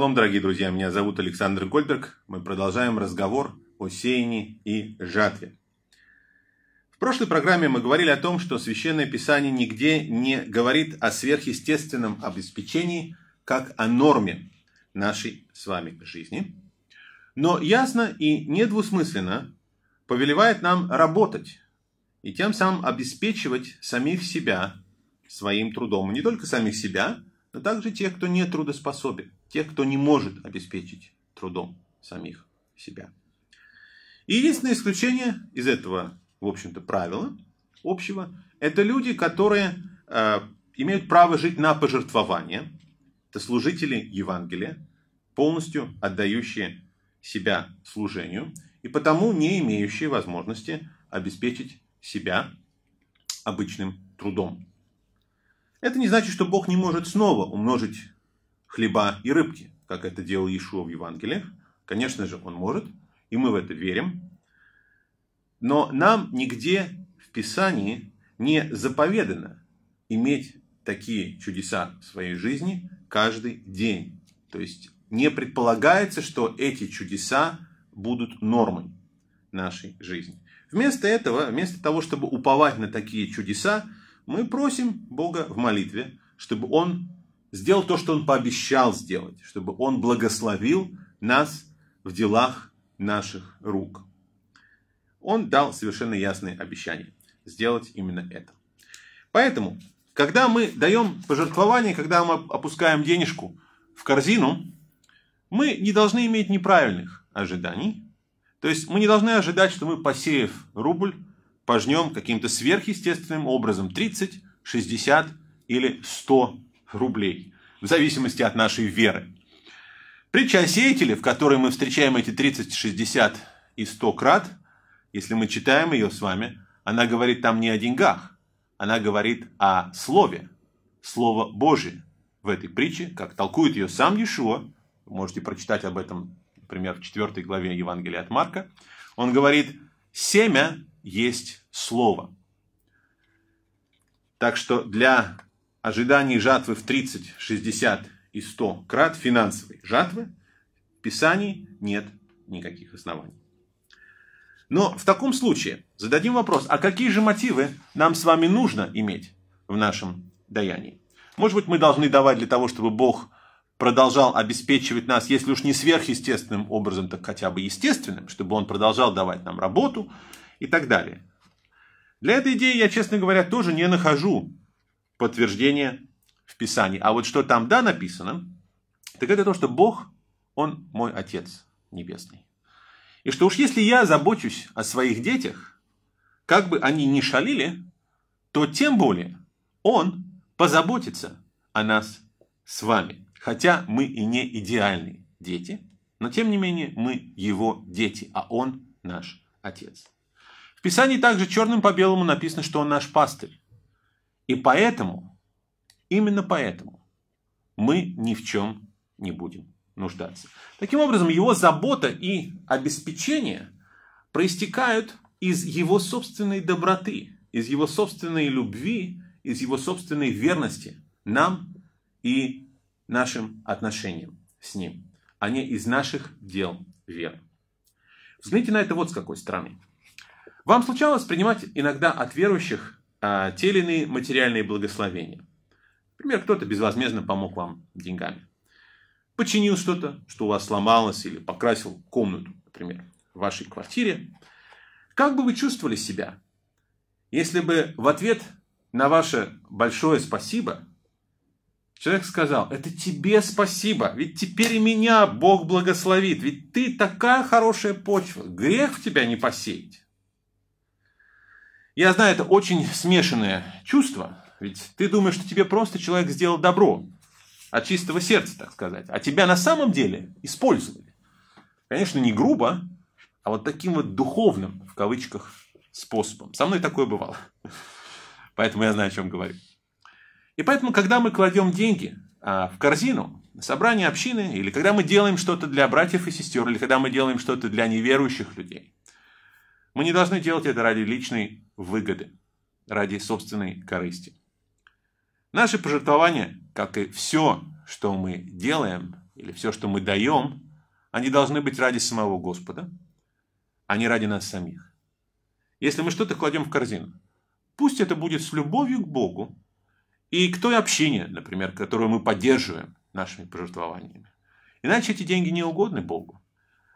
вам, дорогие друзья, меня зовут Александр Гольберг. Мы продолжаем разговор о сеянии и жатве. В прошлой программе мы говорили о том, что Священное Писание нигде не говорит о сверхъестественном обеспечении, как о норме нашей с вами жизни. Но ясно и недвусмысленно повелевает нам работать и тем самым обеспечивать самих себя своим трудом. И не только самих себя, но также тех, кто не трудоспособен тех, кто не может обеспечить трудом самих себя. И единственное исключение из этого, в общем-то, правила общего, это люди, которые э, имеют право жить на пожертвование, это служители Евангелия, полностью отдающие себя служению и потому не имеющие возможности обеспечить себя обычным трудом. Это не значит, что Бог не может снова умножить хлеба и рыбки, как это делал Иешуа в Евангелиях. Конечно же, он может, и мы в это верим. Но нам нигде в Писании не заповедано иметь такие чудеса в своей жизни каждый день. То есть не предполагается, что эти чудеса будут нормой нашей жизни. Вместо этого, вместо того, чтобы уповать на такие чудеса, мы просим Бога в молитве, чтобы Он сделал то, что он пообещал сделать, чтобы он благословил нас в делах наших рук. Он дал совершенно ясные обещания сделать именно это. Поэтому, когда мы даем пожертвование, когда мы опускаем денежку в корзину, мы не должны иметь неправильных ожиданий. То есть мы не должны ожидать, что мы, посеяв рубль, пожнем каким-то сверхъестественным образом 30, 60 или 100 рублей, в зависимости от нашей веры. Притча в которой мы встречаем эти 30, 60 и 100 крат, если мы читаем ее с вами, она говорит там не о деньгах, она говорит о слове, слово Божие в этой притче, как толкует ее сам Иешуа, можете прочитать об этом, например, в 4 главе Евангелия от Марка, он говорит, семя есть слово. Так что для ожидании жатвы в 30, 60 и 100 крат финансовой жатвы в Писании нет никаких оснований. Но в таком случае зададим вопрос, а какие же мотивы нам с вами нужно иметь в нашем даянии? Может быть, мы должны давать для того, чтобы Бог продолжал обеспечивать нас, если уж не сверхъестественным образом, так хотя бы естественным, чтобы он продолжал давать нам работу и так далее. Для этой идеи я, честно говоря, тоже не нахожу подтверждение в Писании. А вот что там да написано, так это то, что Бог, Он мой Отец Небесный. И что уж если я забочусь о своих детях, как бы они ни шалили, то тем более Он позаботится о нас с вами. Хотя мы и не идеальные дети, но тем не менее мы Его дети, а Он наш Отец. В Писании также черным по белому написано, что Он наш пастырь. И поэтому, именно поэтому, мы ни в чем не будем нуждаться. Таким образом, его забота и обеспечение проистекают из его собственной доброты, из его собственной любви, из его собственной верности нам и нашим отношениям с ним, а не из наших дел веры. Взгляните на это вот с какой стороны. Вам случалось принимать иногда от верующих а, те или иные материальные благословения. Например, кто-то безвозмездно помог вам деньгами. Починил что-то, что у вас сломалось, или покрасил комнату, например, в вашей квартире. Как бы вы чувствовали себя, если бы в ответ на ваше большое спасибо человек сказал, это тебе спасибо, ведь теперь и меня Бог благословит, ведь ты такая хорошая почва, грех в тебя не посеять. Я знаю, это очень смешанное чувство, ведь ты думаешь, что тебе просто человек сделал добро, от чистого сердца, так сказать, а тебя на самом деле использовали. Конечно, не грубо, а вот таким вот духовным, в кавычках, способом. Со мной такое бывало. Поэтому я знаю, о чем говорю. И поэтому, когда мы кладем деньги а, в корзину, на собрание общины, или когда мы делаем что-то для братьев и сестер, или когда мы делаем что-то для неверующих людей, мы не должны делать это ради личной выгоды, ради собственной корысти. Наши пожертвования, как и все, что мы делаем, или все, что мы даем, они должны быть ради самого Господа, а не ради нас самих. Если мы что-то кладем в корзину, пусть это будет с любовью к Богу и к той общине, например, которую мы поддерживаем нашими пожертвованиями. Иначе эти деньги не угодны Богу,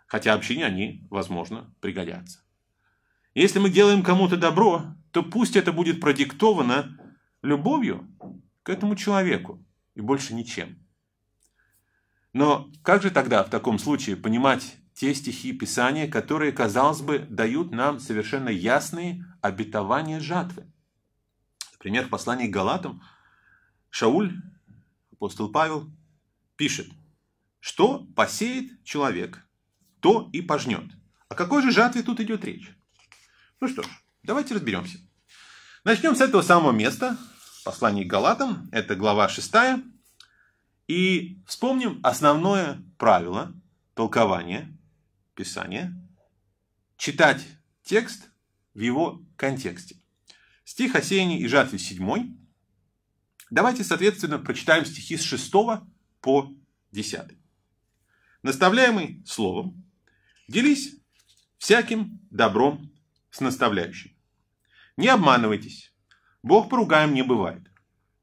хотя общине они, возможно, пригодятся. Если мы делаем кому-то добро, то пусть это будет продиктовано любовью к этому человеку и больше ничем. Но как же тогда в таком случае понимать те стихи Писания, которые, казалось бы, дают нам совершенно ясные обетования жатвы? Например, в послании к Галатам Шауль, апостол Павел, пишет, что посеет человек, то и пожнет. О какой же жатве тут идет речь? Ну что ж, давайте разберемся. Начнем с этого самого места. Послание к Галатам, это глава 6. И вспомним основное правило толкования Писания. Читать текст в его контексте. Стих осенний и жатве 7. Давайте, соответственно, прочитаем стихи с 6 по 10. Наставляемый словом, делись всяким добром с наставляющим. Не обманывайтесь. Бог поругаем не бывает.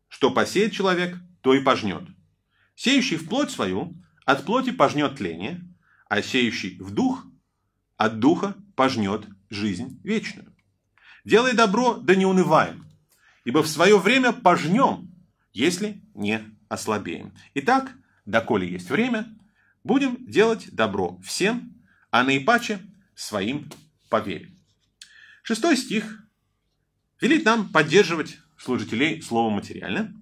Что посеет человек, то и пожнет. Сеющий в плоть свою, от плоти пожнет тление, а сеющий в дух, от духа пожнет жизнь вечную. Делай добро, да не унываем, ибо в свое время пожнем, если не ослабеем. Итак, доколе есть время, будем делать добро всем, а наипаче своим по Шестой стих велит нам поддерживать служителей словом материально.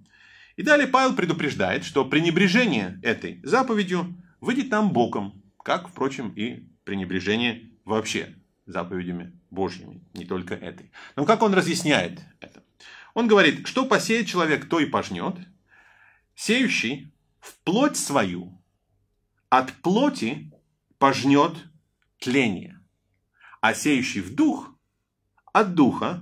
И далее Павел предупреждает, что пренебрежение этой заповедью выйдет нам боком, как, впрочем, и пренебрежение вообще заповедями Божьими, не только этой. Но как он разъясняет это? Он говорит, что посеет человек, то и пожнет. Сеющий в плоть свою от плоти пожнет тление, а сеющий в дух от духа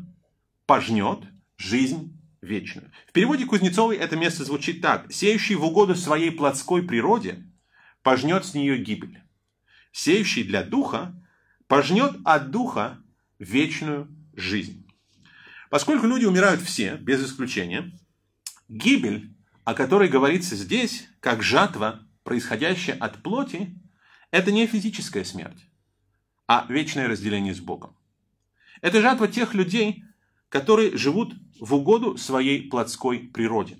пожнет жизнь вечную. В переводе Кузнецовой это место звучит так. «Сеющий в угоду своей плотской природе пожнет с нее гибель. Сеющий для духа пожнет от духа вечную жизнь». Поскольку люди умирают все, без исключения, гибель, о которой говорится здесь, как жатва, происходящая от плоти, это не физическая смерть, а вечное разделение с Богом. Это жатва тех людей, которые живут в угоду своей плотской природе.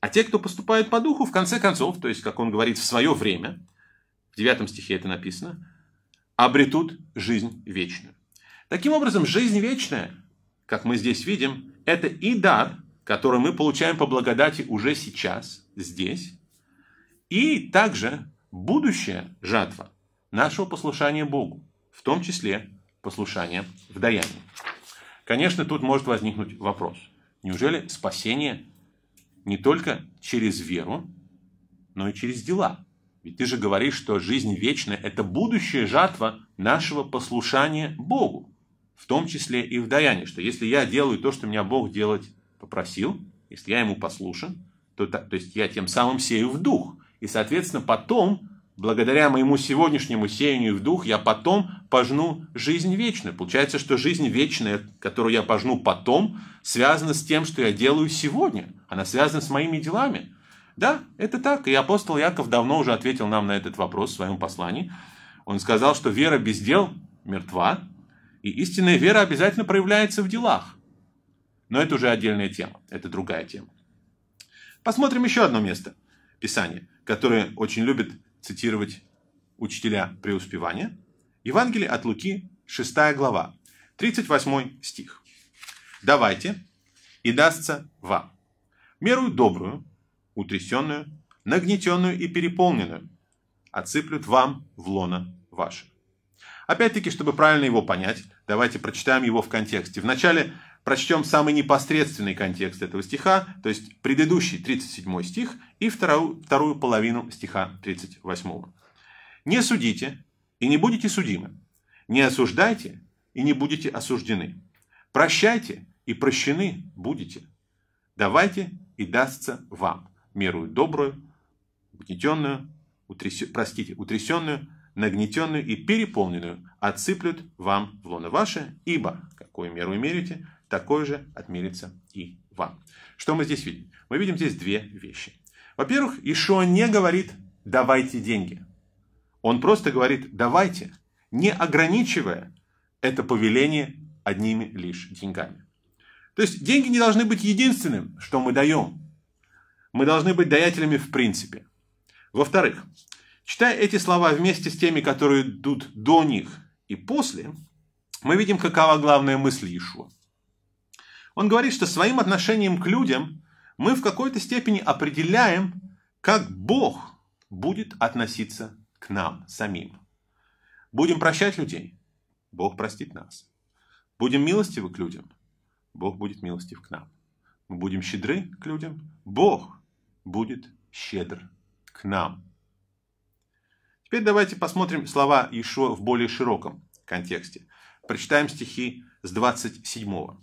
А те, кто поступают по духу, в конце концов, то есть, как он говорит, в свое время, в девятом стихе это написано, обретут жизнь вечную. Таким образом, жизнь вечная, как мы здесь видим, это и дар, который мы получаем по благодати уже сейчас, здесь, и также будущая жатва нашего послушания Богу, в том числе послушания в даянии. Конечно, тут может возникнуть вопрос. Неужели спасение не только через веру, но и через дела? Ведь ты же говоришь, что жизнь вечная – это будущая жатва нашего послушания Богу, в том числе и в даянии, что если я делаю то, что меня Бог делать попросил, если я ему послушен, то, то есть я тем самым сею в дух, и, соответственно, потом Благодаря моему сегодняшнему сеянию в дух я потом пожну жизнь вечную. Получается, что жизнь вечная, которую я пожну потом, связана с тем, что я делаю сегодня. Она связана с моими делами. Да, это так. И апостол Яков давно уже ответил нам на этот вопрос в своем послании. Он сказал, что вера без дел мертва, и истинная вера обязательно проявляется в делах. Но это уже отдельная тема, это другая тема. Посмотрим еще одно место Писания, которое очень любит цитировать учителя преуспевания. Евангелие от Луки, 6 глава, 38 стих. «Давайте, и дастся вам. Мерую добрую, утрясенную, нагнетенную и переполненную, отсыплют вам в лона ваше». Опять-таки, чтобы правильно его понять, давайте прочитаем его в контексте. в начале прочтем самый непосредственный контекст этого стиха, то есть предыдущий 37 стих и вторую, вторую половину стиха 38. «Не судите и не будете судимы, не осуждайте и не будете осуждены, прощайте и прощены будете, давайте и дастся вам меру добрую, угнетенную, утряс... простите, утрясенную, нагнетенную и переполненную отсыплют вам в лоно ваше, ибо, какую меру мерите, такой же отмерится и вам. Что мы здесь видим? Мы видим здесь две вещи. Во-первых, Ишуа не говорит «давайте деньги». Он просто говорит «давайте», не ограничивая это повеление одними лишь деньгами. То есть деньги не должны быть единственным, что мы даем. Мы должны быть даятелями в принципе. Во-вторых, читая эти слова вместе с теми, которые идут до них и после, мы видим, какова главная мысль Ишуа. Он говорит, что своим отношением к людям мы в какой-то степени определяем, как Бог будет относиться к нам самим. Будем прощать людей, Бог простит нас. Будем милостивы к людям, Бог будет милостив к нам. Мы будем щедры к людям, Бог будет щедр к нам. Теперь давайте посмотрим слова Ишуа в более широком контексте. Прочитаем стихи с 27.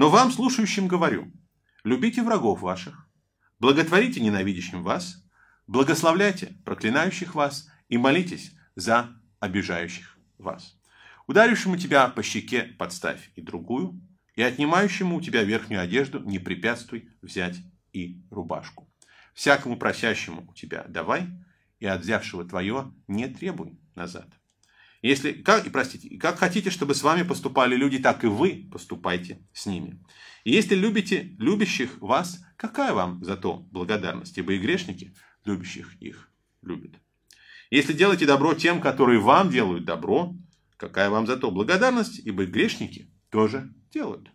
Но вам, слушающим, говорю, любите врагов ваших, благотворите ненавидящим вас, благословляйте проклинающих вас и молитесь за обижающих вас. Ударившему тебя по щеке подставь и другую, и отнимающему у тебя верхнюю одежду не препятствуй взять и рубашку. Всякому просящему у тебя давай, и от взявшего твое не требуй назад. Если, как, и простите, как хотите, чтобы с вами поступали люди, так и вы поступайте с ними. И если любите любящих вас, какая вам за то благодарность? Ибо и грешники любящих их любят. Если делаете добро тем, которые вам делают добро, какая вам за то благодарность? Ибо и грешники тоже делают.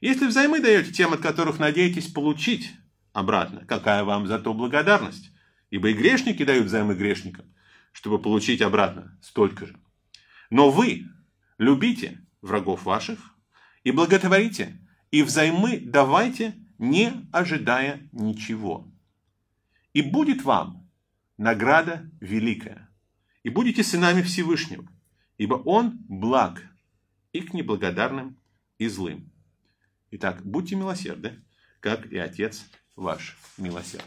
Если взаймы даете тем, от которых надеетесь получить обратно, какая вам за то благодарность? Ибо и грешники дают взаймы грешникам, чтобы получить обратно столько же. Но вы любите врагов ваших и благотворите, и взаймы давайте, не ожидая ничего. И будет вам награда великая, и будете сынами Всевышнего, ибо Он благ и к неблагодарным и злым. Итак, будьте милосерды, как и Отец ваш милосерд.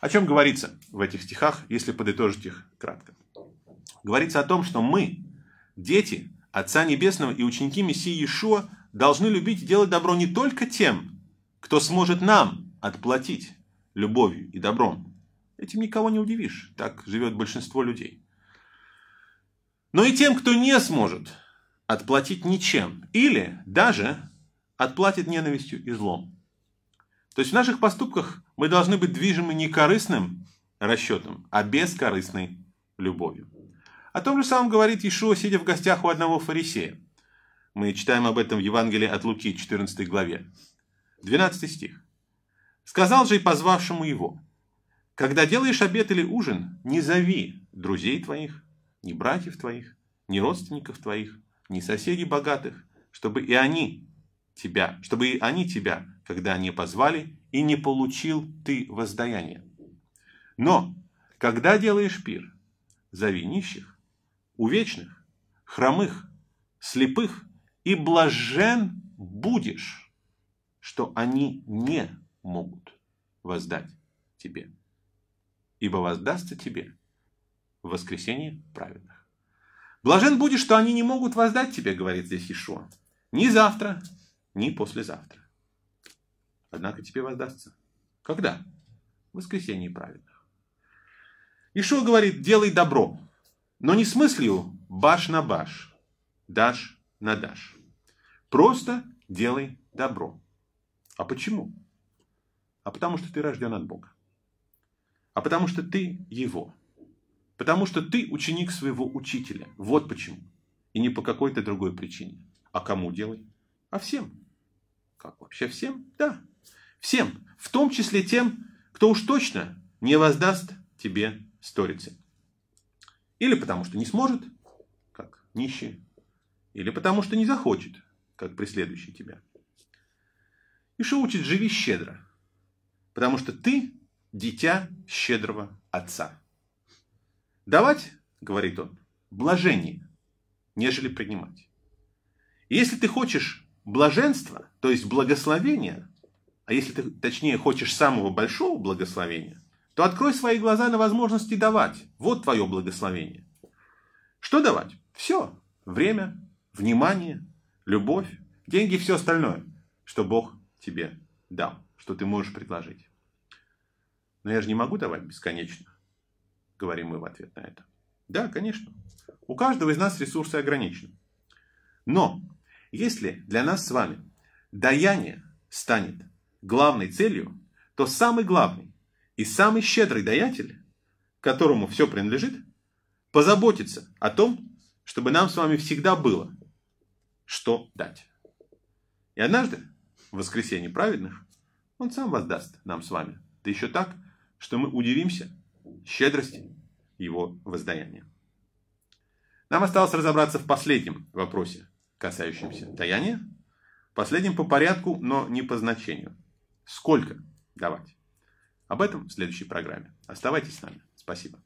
О чем говорится в этих стихах, если подытожить их кратко? Говорится о том, что мы Дети Отца Небесного и ученики Мессии Иешуа должны любить и делать добро не только тем, кто сможет нам отплатить любовью и добром. Этим никого не удивишь, так живет большинство людей. Но и тем, кто не сможет отплатить ничем или даже отплатит ненавистью и злом. То есть в наших поступках мы должны быть движимы не корыстным расчетом, а бескорыстной любовью. О том же самом говорит Иешуа, сидя в гостях у одного фарисея. Мы читаем об этом в Евангелии от Луки, 14 главе. 12 стих. «Сказал же и позвавшему его, когда делаешь обед или ужин, не зови друзей твоих, ни братьев твоих, ни родственников твоих, ни соседей богатых, чтобы и они тебя, чтобы и они тебя, когда они позвали, и не получил ты воздаяние. Но, когда делаешь пир, зови нищих, у вечных, хромых, слепых, и блажен будешь, что они не могут воздать тебе. Ибо воздастся тебе в воскресенье праведных. Блажен будешь, что они не могут воздать тебе, говорит здесь Ишуа. Ни завтра, ни послезавтра. Однако тебе воздастся. Когда? В воскресенье праведных. Ишуа говорит, делай добро, но не с мыслью баш на баш, даш на даш, Просто делай добро. А почему? А потому что ты рожден от Бога. А потому что ты Его. Потому что ты ученик своего учителя. Вот почему. И не по какой-то другой причине. А кому делай? А всем. Как вообще всем? Да. Всем. В том числе тем, кто уж точно не воздаст тебе сторицей. Или потому что не сможет, как нищий, или потому что не захочет, как преследующий тебя. Ишу учит «живи щедро», потому что ты – дитя щедрого отца. Давать, говорит он, блажение, нежели принимать. И если ты хочешь блаженства, то есть благословения, а если ты, точнее, хочешь самого большого благословения, то открой свои глаза на возможности давать. Вот твое благословение. Что давать? Все. Время, внимание, любовь, деньги, все остальное, что Бог тебе дал, что ты можешь предложить. Но я же не могу давать бесконечно, говорим мы в ответ на это. Да, конечно. У каждого из нас ресурсы ограничены. Но если для нас с вами даяние станет главной целью, то самый главный и самый щедрый даятель, которому все принадлежит, позаботится о том, чтобы нам с вами всегда было, что дать. И однажды, в воскресенье праведных, он сам воздаст нам с вами. Да еще так, что мы удивимся щедрости его воздаяния. Нам осталось разобраться в последнем вопросе, касающемся даяния. Последним по порядку, но не по значению. Сколько давать? Об этом в следующей программе. Оставайтесь с нами. Спасибо.